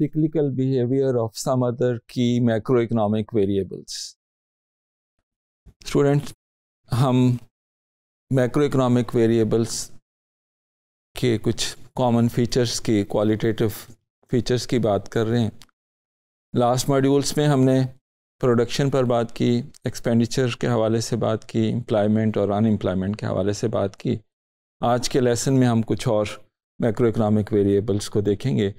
cyclical behavior of some other key macroeconomic variables. Students, हम macro macroeconomic variables के कुछ common features की qualitative features की बात कर रहे हैं लास्ट मॉड्यूल्स में हमने प्रोडक्शन पर बात की एक्सपेंडिचर के हवाले से बात की एम्प्लॉयमेंट और अनएम्प्लॉयमेंट के हवाले से बात की आज के लेसन में हम कुछ और मैक्रो इकनॉमिक वेरिएबल्स को देखेंगे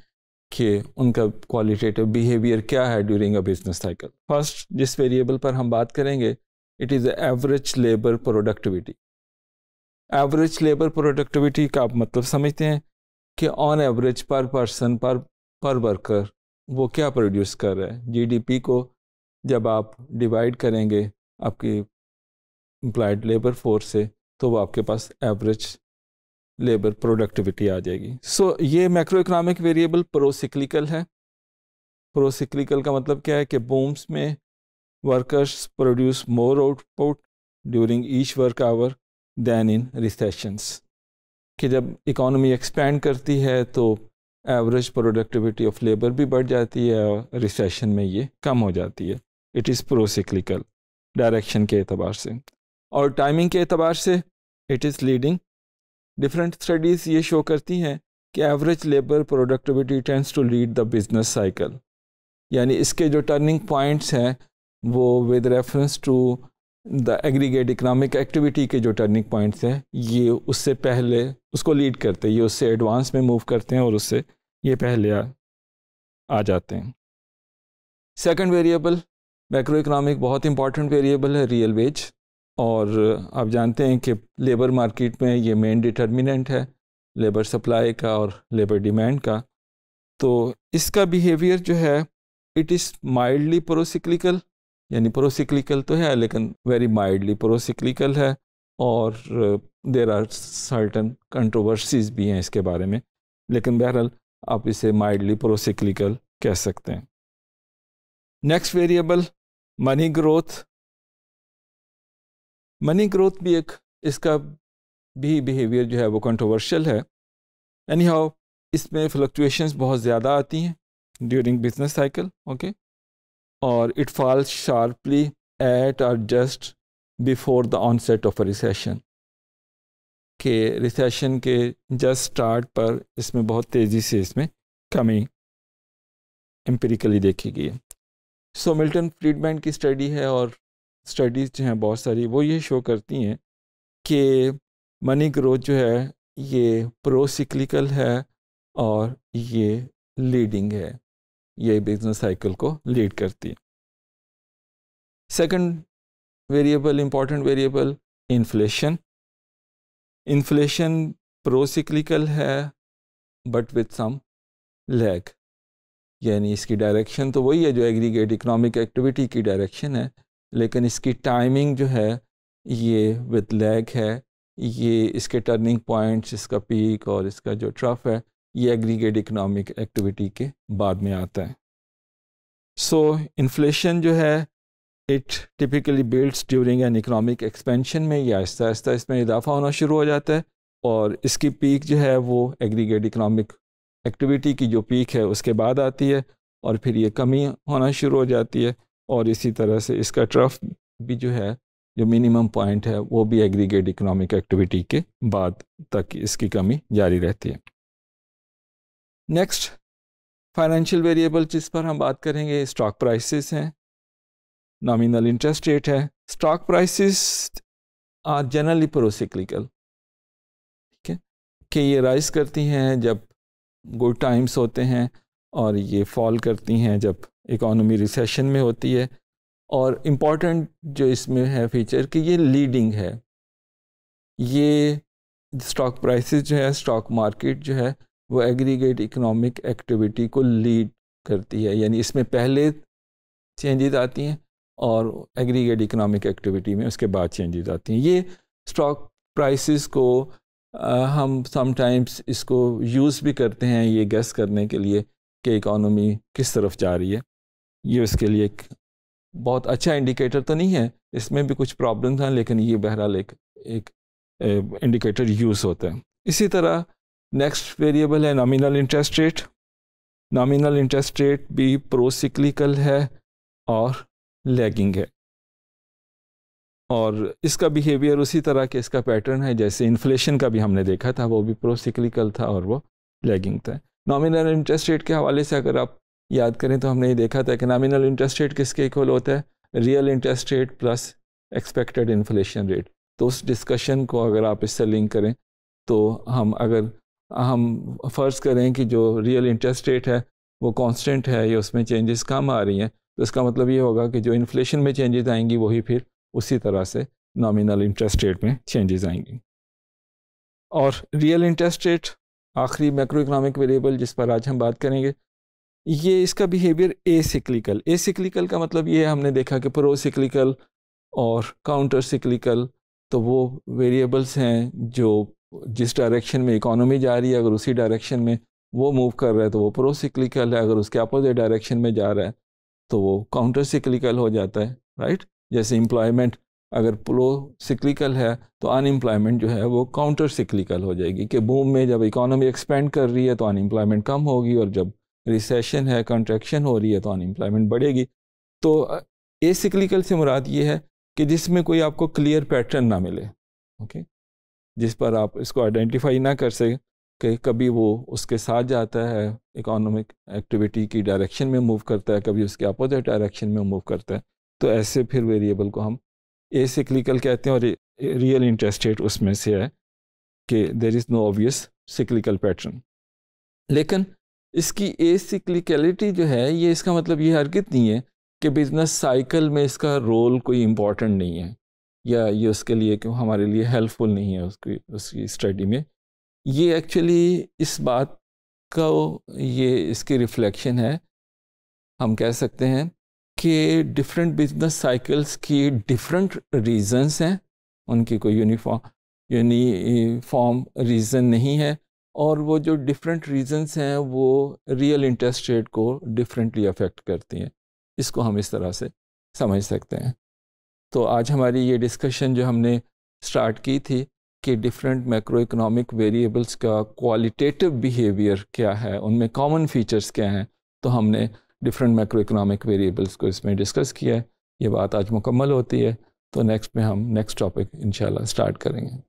कि उनका क्वालिटेटिव बिहेवियर क्या है during a business cycle first जिस वेरिएबल पर हम बात करेंगे it is average labour productivity average labour productivity का आप मतलब समझते हैं कि ऑन एवरेज पर पर्सन पर पर वर्कर वो क्या प्रोड्यूस कर रहा है जीडीपी को जब आप डिवाइड करेंगे आपकी एम्प्लॉयड लेबर फोर्स से तो वो आपके पास एवरेज लेबर प्रोडक्टिविटी आ जाएगी सो so, ये मैक्रो इकोनॉमिक वेरिएबल प्रोसिक्लिकल है प्रोसिक्लिकल का मतलब क्या है कि बूम्स में workers produce more output during each work hour than in recessions कि जब इकोनॉमी एक्सपेंड करती है तो एवरेज प्रोडक्टिविटी ऑफ लेबर भी बढ़ जाती है और रिसेशन में ये कम हो जाती है इट इज़ प्रोसिक्लिकल डायरेक्शन के अतबार से और टाइमिंग के अतबार से it is leading different studies ये शो करती हैं कि average labour productivity tends to lead the business cycle यानी इसके जो टर्निंग पॉइंट्स हैं वो with reference to the aggregate economic activity के जो टर्निंग पॉइंट्स हैं ये उससे पहले उसको लीड करते हैं ये उससे एडवांस में मूव करते हैं और उससे ये पहले आ, आ जाते हैं सेकंड वेरिएबल मैक्रो इकनॉमिक बहुत इंपॉर्टेंट वेरिएबल है रियल वेज और आप जानते हैं कि लेबर मार्केट में ये मेन डिटर्मिनेंट है लेबर सप्लाई का और लेबर डिमांड का तो इसका बिहेवियर जो है इट इज़ माइल्डली प्रोसिक्लिकल यानी प्रोसिक्लिकल तो है लेकिन वेरी माइल्डली प्रोसिक्लिकल है और देर आर सर्टन कंट्रोवर्सीज भी हैं इसके बारे में लेकिन बहरहाल आप इसे माइल्डली प्रोसिक्लिकल कह सकते हैं next variable money growth money growth भी एक इसका भी बिहेवियर जो है वो कंट्रोवर्शियल है एनी हाउ इसमें फ्लक्चुएशंस बहुत ज़्यादा आती हैं ड्यूरिंग बिजनेस साइकिल ओके और इट फॉल्स शार्पली एट और just before the onset of a recession के रिसेशन के जस्ट स्टार्ट पर इसमें बहुत तेज़ी से इसमें कमी एम्पेरिकली देखी गई है सो मिल्टन फ्रीडमैन की स्टडी है और स्टडीज़ जो हैं बहुत सारी वो ये शो करती हैं कि मनी ग्रोथ जो है ये प्रोसिक्लिकल है और ये लीडिंग है ये बिजनेस साइकिल को लीड करती है second variable important variable inflation inflation procyclical है बट विथ सम लैग यानी इसकी डायरेक्शन तो वही है जो एग्रीगेट इकोनॉमिक एक्टिविटी की डायरेक्शन है लेकिन इसकी टाइमिंग जो है ये विद लैग है ये इसके टर्निंग पॉइंट्स इसका पीक और इसका जो ट्रफ है ये एग्रीगेट इकोनॉमिक एक्टिविटी के बाद में आता है सो so, इन्फ्लेशन जो है it typically builds during an economic expansion में या आहिस्ता आहिस्ता इसमें इजाफा होना शुरू हो जाता है और इसकी पीक जो है वो एग्रीगेट इकोनॉमिक एक्टिविटी की जो पीक है उसके बाद आती है और फिर ये कमी होना शुरू हो जाती है और इसी तरह से इसका ट्रफ भी जो है जो मिनिमम पॉइंट है वो भी एग्रीगेट इकोनॉमिक एक्टिविटी के बाद तक इसकी कमी जारी रहती है नेक्स्ट फाइनेंशियल वेरिएबल जिस पर हम बात करेंगे स्टॉक प्राइसेस हैं नॉमिनल इंटरेस्ट रेट है stock prices are generally procyclical ठीक है कि ये राइज करती हैं जब गुड टाइम्स होते हैं और ये फॉल करती हैं जब इकोनॉमी रिसेशन में होती है और इम्पॉर्टेंट जो इसमें है फीचर कि ये लीडिंग है ये स्टॉक प्राइसेस जो है स्टॉक मार्केट जो है वो एग्रीगेट इकोनॉमिक एक्टिविटी को लीड करती है यानी इसमें पहले चेंजेस आती हैं और एग्रीगेट इकोनॉमिक एक्टिविटी में उसके बाद चेंजेस आती हैं ये स्टॉक प्राइसेस को आ, हम समटाइम्स इसको यूज़ भी करते हैं ये गैस करने के लिए कि इकोनॉमी किस तरफ जा रही है ये इसके लिए एक बहुत अच्छा इंडिकेटर तो नहीं है इसमें भी कुछ प्रॉब्लम था लेकिन ये बहरहाल एक एक इंडिकेटर यूज़ होता है इसी तरह नेक्स्ट वेरिएबल है nominal interest rate nominal interest rate भी प्रोसिक्लिकल है और लैगिंग है और इसका बिहेवियर उसी तरह के इसका पैटर्न है जैसे इन्फ्लेशन का भी हमने देखा था वो भी प्रोसिक्लिकल था और वो लैगिंग था नॉमिनल इंटरेस्ट रेट के हवाले से अगर आप याद करें तो हमने ये देखा था कि नॉमिनल इंटरेस्ट रेट किसके इक्वल होता है real interest rate plus expected inflation rate तो उस डिस्कशन को अगर आप इससे लिंक करें तो हम अगर हम फ़र्ज़ करें कि जो रियल इंटरेस्ट रेट है वो कांस्टेंट है या उसमें चेंजेस कम आ रही हैं तो इसका मतलब ये होगा कि जो इन्फ्लेशन में चेंजेस आएंगी वही फिर उसी तरह से नॉमिनल इंटरेस्ट रेट में चेंजेस आएंगी और रियल इंटरेस्ट रेट आखिरी मैक्रो इकनॉमिक वेरिएबल जिस पर आज हम बात करेंगे ये इसका behaviour acyclical acyclical का मतलब ये हमने देखा कि प्रो सिक्लिकल और काउंटर सिक्लिकल तो वो वेरिएबल्स हैं जो जिस डायरेक्शन में इकोनॉमी जा रही है अगर उसी डायरेक्शन में वो मूव कर रहा है तो वो प्रो सिक्लिकल है अगर उसके अपोजिट डायरेक्शन में जा रहा है तो वो काउंटर सिक्लिकल हो जाता है राइट जैसे एम्प्लॉयमेंट अगर प्रो सिक्लिकल है तो अनएम्प्लॉयमेंट जो है वो काउंटर सिक्लिकल हो जाएगी कि बूम में जब इकोनॉमी एक्सपेंड कर रही है तो अनएम्प्लॉयमेंट कम होगी और जब रिसेशन है कंट्रैक्शन हो रही है तो अनएम्प्लॉयमेंट बढ़ेगी तो ए सिक्लिकल से मुराद ये है कि जिसमें कोई आपको क्लियर पैटर्न ना मिले ओके जिस पर आप इसको आइडेंटिफाई ना कर सकें कि कभी वो उसके साथ जाता है इकोनॉमिक एक्टिविटी की डायरेक्शन में मूव करता है कभी उसके अपोजिट डायरेक्शन में मूव करता है तो ऐसे फिर वेरिएबल को हम ए सिक्लिकल कहते हैं और रियल इंटरेस्ट रेट उसमें से है कि there is no obvious cyclical pattern लेकिन इसकी ए सिक्लिकलिटी जो है ये इसका मतलब ये हरकत नहीं है कि बिज़नेस साइकिल में इसका रोल कोई इम्पॉर्टेंट नहीं है या ये उसके लिए क्यों हमारे लिए हेल्पफुल नहीं है उसकी उसकी स्टडी में ये एक्चुअली इस बात का ये इसकी रिफ्लेक्शन है हम कह सकते हैं कि डिफरेंट बिजनेस साइकिल्स की डिफरेंट रीजंस हैं उनकी कोई यूनिफॉर्म यूनिफॉर्म रीज़न नहीं है और वो जो डिफरेंट रीजंस हैं वो रियल इंटरेस्ट रेट को डिफरेंटली अफेक्ट करती हैं इसको हम इस तरह से समझ सकते हैं तो आज हमारी ये डिस्कशन जो हमने स्टार्ट की थी कि डिफरेंट मैक्रो इकोनॉमिक वेरिएबल्स का क्वालिटेटिव बिहेवियर क्या है उनमें कॉमन फीचर्स क्या हैं तो हमने डिफरेंट मैक्रो इकोनॉमिक वेरिएबल्स को इसमें डिस्कस किया है ये बात आज मुकम्मल होती है तो नेक्स्ट में हम नेक्स्ट टॉपिक इंशाल्लाह स्टार्ट करेंगे